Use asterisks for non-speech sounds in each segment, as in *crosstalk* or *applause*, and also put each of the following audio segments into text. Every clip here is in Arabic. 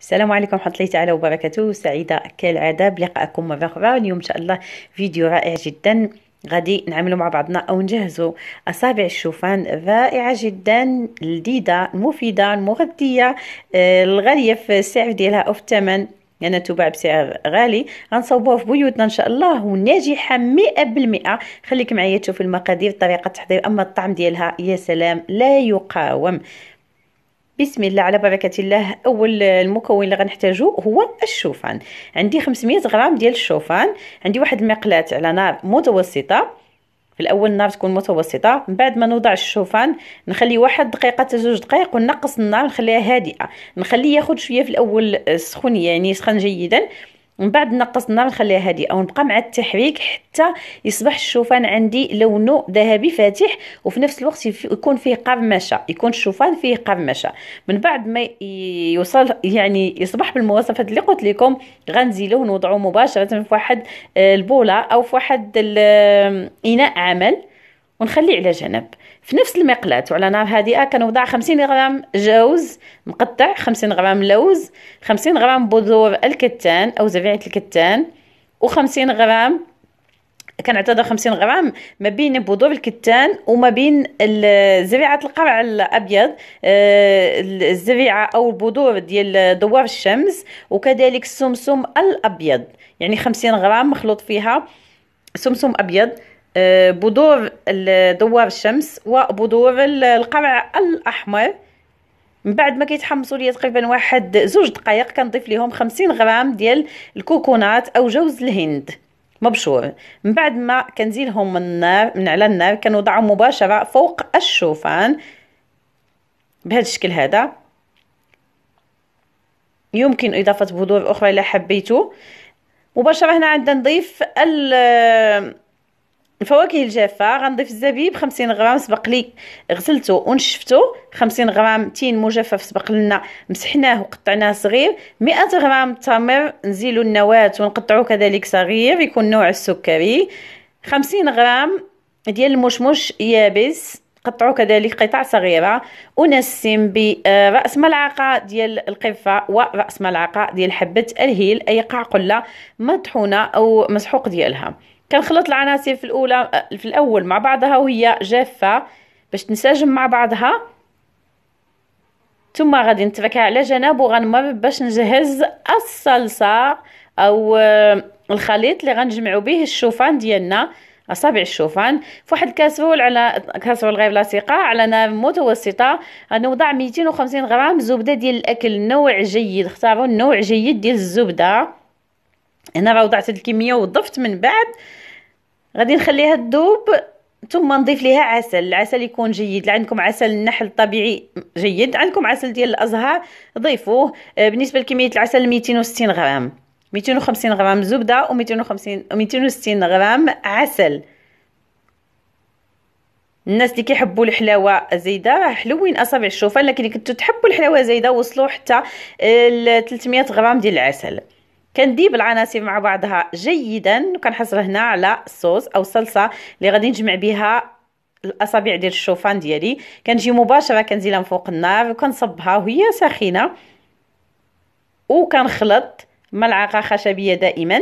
السلام عليكم ورحمه الله تعالى وبركاته سعيده كالعاده بلقائكم مره اخرى اليوم ان شاء الله فيديو رائع جدا غادي نعملوا مع بعضنا او نجهزوا اصابع الشوفان رائعه جدا لذيذه مفيده مغذيه آه، الغاليه في السعر ديالها او في الثمن لأنها يعني تباع بسعر غالي غنصوبوها في بيوتنا ان شاء الله وناجحه 100% خليك معايا تشوف المقادير طريقه التحضير اما الطعم ديالها يا سلام لا يقاوم بسم الله على بركه الله اول المكون اللي غنحتاجو هو الشوفان عندي 500 غرام ديال الشوفان عندي واحد المقلاة على نار متوسطه في الاول النار تكون متوسطه من بعد ما نوضع الشوفان نخلي واحد دقيقه حتى جوج دقائق ونقص النار نخليها هادئه نخليه ياخد شويه في الاول سخون يعني سخن جيدا ومن بعد نقص النار نخليها هادئه نبقى مع التحريك حتى يصبح الشوفان عندي لونه ذهبي فاتح وفي نفس الوقت يكون فيه قرمشه يكون الشوفان فيه قرمشه من بعد ما يوصل يعني يصبح بالمواصفات اللي قلت لكم غنزيلوه ونوضعوه مباشره في واحد آه، البوله او في واحد اناء عمل ونخليه على جنب في نفس المقلات وعلى نار هادئه كنوضع خمسين غرام جوز مقطع خمسين غرام لوز خمسين غرام بذور الكتان او زبيعه الكتان و50 غرام كنعتذر خمسين غرام ما بين بذور الكتان وما بين زريعه القرع الابيض آه، الزريعه او البذور ديال دوار الشمس وكذلك السمسم الابيض يعني خمسين غرام مخلوط فيها سمسم ابيض آه، بذور دوار الشمس وبذور القرع الاحمر من بعد ما كيتحمصوا ليا تقريبا واحد زوج دقائق كنضيف ليهم خمسين غرام ديال الكوكونات او جوز الهند مبشور من بعد ما كنزيلهم من النار من على النار كنوضعهم مباشره فوق الشوفان بهذا الشكل هذا يمكن اضافه بذور اخرى الا حبيتو مباشره هنا عندنا نضيف الفواكه الجافه غنضيف الزبيب 50 غرام سبق لي غسلته ونشفته 50 غرام تين مجفف سبق لنا مسحناه وقطعناه صغير 100 غرام تمر نزيلو النواه ونقطعوه كذلك صغير يكون نوع السكري 50 غرام ديال المشمش يابس قطعوه كذلك قطع صغيره ونسم براس ملعقه ديال القرفه وراس ملعقه ديال حبه الهيل اي قعقله مطحونه او مسحوق ديالها كنخلط العناصر في الاولى آه، في الاول مع بعضها وهي جافه باش تنسجم مع بعضها ثم غادي نتركها على جنب وغنمر باش نجهز الصلصه او آه، الخليط اللي غنجمعو به الشوفان ديالنا اصابع الشوفان فواحد الكاسرول على كاسرول غير لاصقه على نار متوسطه غنوضع 250 غرام زبده ديال الاكل نوع جيد اختاروا النوع جيد ديال الزبده هنا راه وضعت الكميه وضفت من بعد غادي نخليها تذوب ثم نضيف ليها عسل العسل يكون جيد عندكم عسل النحل الطبيعي جيد عندكم عسل ديال الازهار ضيفوه آه، بالنسبه لكميه العسل 260 غرام 250 غرام زبده و 250 260 غرام عسل الناس اللي كيحبوا الحلاوه زايده راه حلوين اصابع الشوفان لكن كنتو تحبوا الحلاوه زايده وصلوا حتى 300 غرام ديال العسل كنديب العناصر مع بعضها جيدا وكنحصر هنا على الصوص او الصلصه اللي غادي نجمع بها الاصابع ديال الشوفان ديالي كنجي مباشره كنزيلها من فوق النار وكنصبها وهي ساخنه وكنخلط ملعقه خشبيه دائما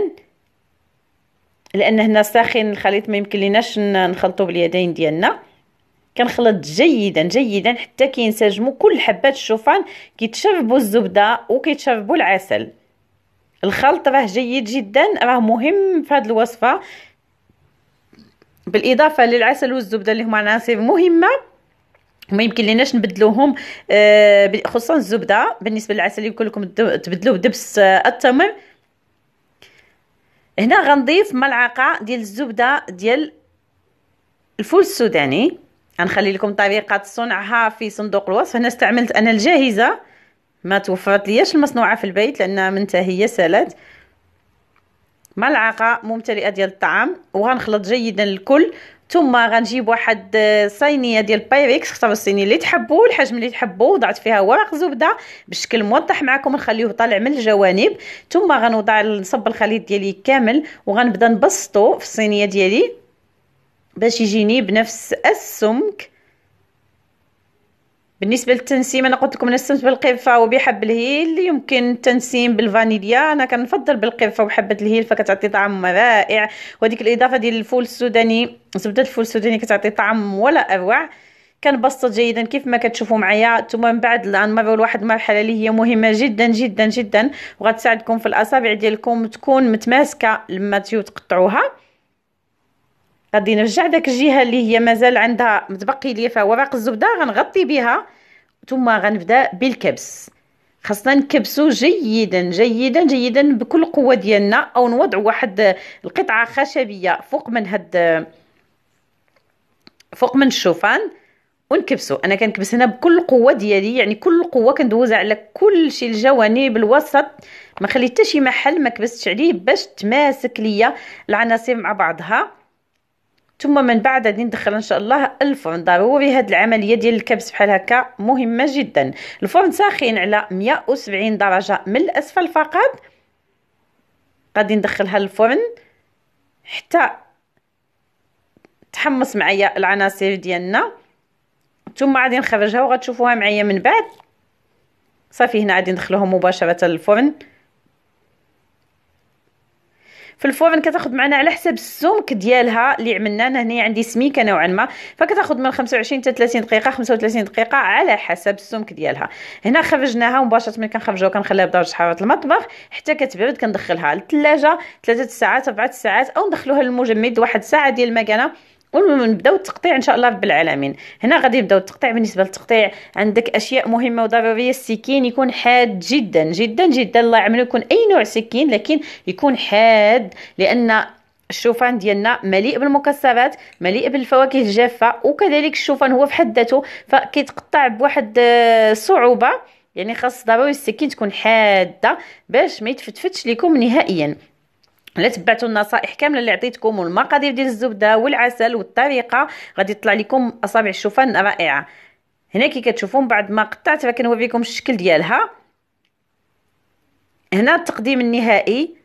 لان هنا ساخن الخليط ما يمكن ليناش نخلطو باليدين ديالنا كنخلط جيدا جيدا حتى كينسجموا كل حبات الشوفان كيتشربوا الزبده وكيتشربوا العسل الخلط راه جيد جدا راه مهم في هذه الوصفه بالاضافه للعسل والزبده اللي هما عناصر مهمه ما يمكن ليناش نبدلوهم آه، خصوصا الزبده بالنسبه للعسل يمكن لكم تبدلوه بدبس آه، التمر هنا غنضيف ملعقه ديال الزبده ديال الفول السوداني غنخلي لكم طريقه صنعها في صندوق الوصف هنا استعملت انا الجاهزه ما توفرت ليش المصنوعه في البيت لانها منتهيه سالات ملعقه ممتلئه ديال الطعام وغنخلط جيدا الكل ثم غنجيب واحد آه، صينيه ديال بايريكس اختاروا الصينيه اللي تحبوا الحجم اللي تحبوا وضعت فيها ورق زبده بشكل موضح معكم نخليوه طالع من الجوانب ثم غنوضع نصب الخليط ديالي كامل وغنبدا نبسطو في الصينيه ديالي باش يجيني بنفس السمك بالنسبه للتنسيم انا قلت لكم نسمت بالقرفه وبحب الهيل يمكن التنسيم بالفانيليا انا كنفضل بالقرفه وحبه الهيل فكتعطي طعم رائع وهذيك الاضافه ديال الفول السوداني زبده الفول السوداني كتعطي طعم ولا اروع كنبسط جيدا كيف ما كتشوفوا معايا ثم من بعد غنمروا لواحد المرحله اللي هي مهمه جدا جدا جدا وغتساعدكم في الاصابع ديالكم تكون متماسكه لما تجيو تقطعوها غادي نرجع داك الجهه اللي هي مازال عندها متبقي ليا فيها ورق الزبده غنغطي بها ثم غنبدا بالكبس خاصنا نكبسو جيدا جيدا جيدا بكل قوه ديالنا او نوضع واحد القطعه خشبيه فوق من هاد فوق من الشوفان ونكبسو انا كنكبس هنا بكل القوه ديالي يعني كل القوه كندوز على كل شيء الجوانب الوسط ما خليت حتى شي محل ما كبستش عليه باش تماسك ليا العناصر مع بعضها ثم من بعد غادي ندخل ان شاء الله الفرن ضروري هاد العمليه ديال الكبس بحال هكا مهمه جدا الفرن ساخن على 170 درجه من الاسفل فقط غادي ندخلها للفرن حتى تحمص معايا العناصر ديالنا ثم غادي نخرجها وغتشوفوها معايا من بعد صافي هنا غادي ندخلوها مباشره للفرن في الفورن كتاخذ معنا على حسب السمك ديالها اللي عملنا انا هنا عندي سميكه نوعا ما فكتاخذ من 25 حتى 30 دقيقه 35 دقيقه على حسب السمك ديالها هنا خرجناها مباشره ملي كنخرجوها كنخليها بدرجه حراره المطبخ حتى كتبرد كندخلها للثلاجه 3 ساعات 4 ساعات او ندخلوها للمجمد واحد ساعه ديال المكانه المهم نبداو التقطيع ان شاء الله رب العالمين هنا غادي نبداو التقطيع بالنسبه للتقطيع عندك اشياء مهمه وضروريه السكين يكون حاد جدا جدا جدا الله يعملو يكون اي نوع سكين لكن يكون حاد لان الشوفان ديالنا مليء بالمكسرات مليء بالفواكه الجافه وكذلك الشوفان هو في حد ذاته فكيتقطع بواحد آه، صعوبه يعني خاص ضروري السكين تكون حاده باش ما يتفتفتش لكم نهائيا لا تبعتوا النصائح كامله اللي عطيتكم والمقادير ديال الزبده والعسل والطريقه غادي تطلع لكم اصابع الشوفان رائعه هنا كي كتشوفوا بعد ما قطعت راه كنوري الشكل ديالها هنا التقديم النهائي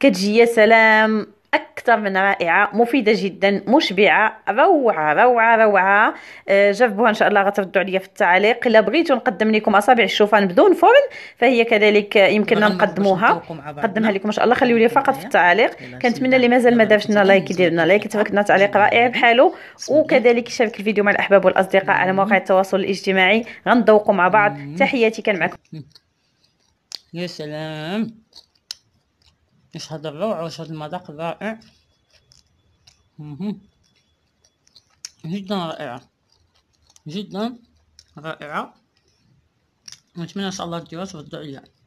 كتجي يا سلام أكثر من رائعة مفيدة جدا مشبعة روعة روعة روعة آه، جربوها إن شاء الله غتردوا عليا في التعليق إلا بغيتوا نقدم لكم أصابع الشوفان بدون فرن فهي كذلك يمكننا نقدموها نقدمها لكم إن شاء الله خليوا لي فقط في التعليق كنتمنى اللي مازال ما دارش لنا لايك يدير لنا لايك يترك لنا تعليق رائع بحالو وكذلك يشارك الفيديو مع الأحباب والأصدقاء على مواقع التواصل الاجتماعي غنذوقوا مع بعض تحياتي كان معكم *laughs* يا سلام الروع الروعة هذا المذاق الرائع جدا رائعة جدا رائعة نتمنى ان شاء الله تجي وصفة عليها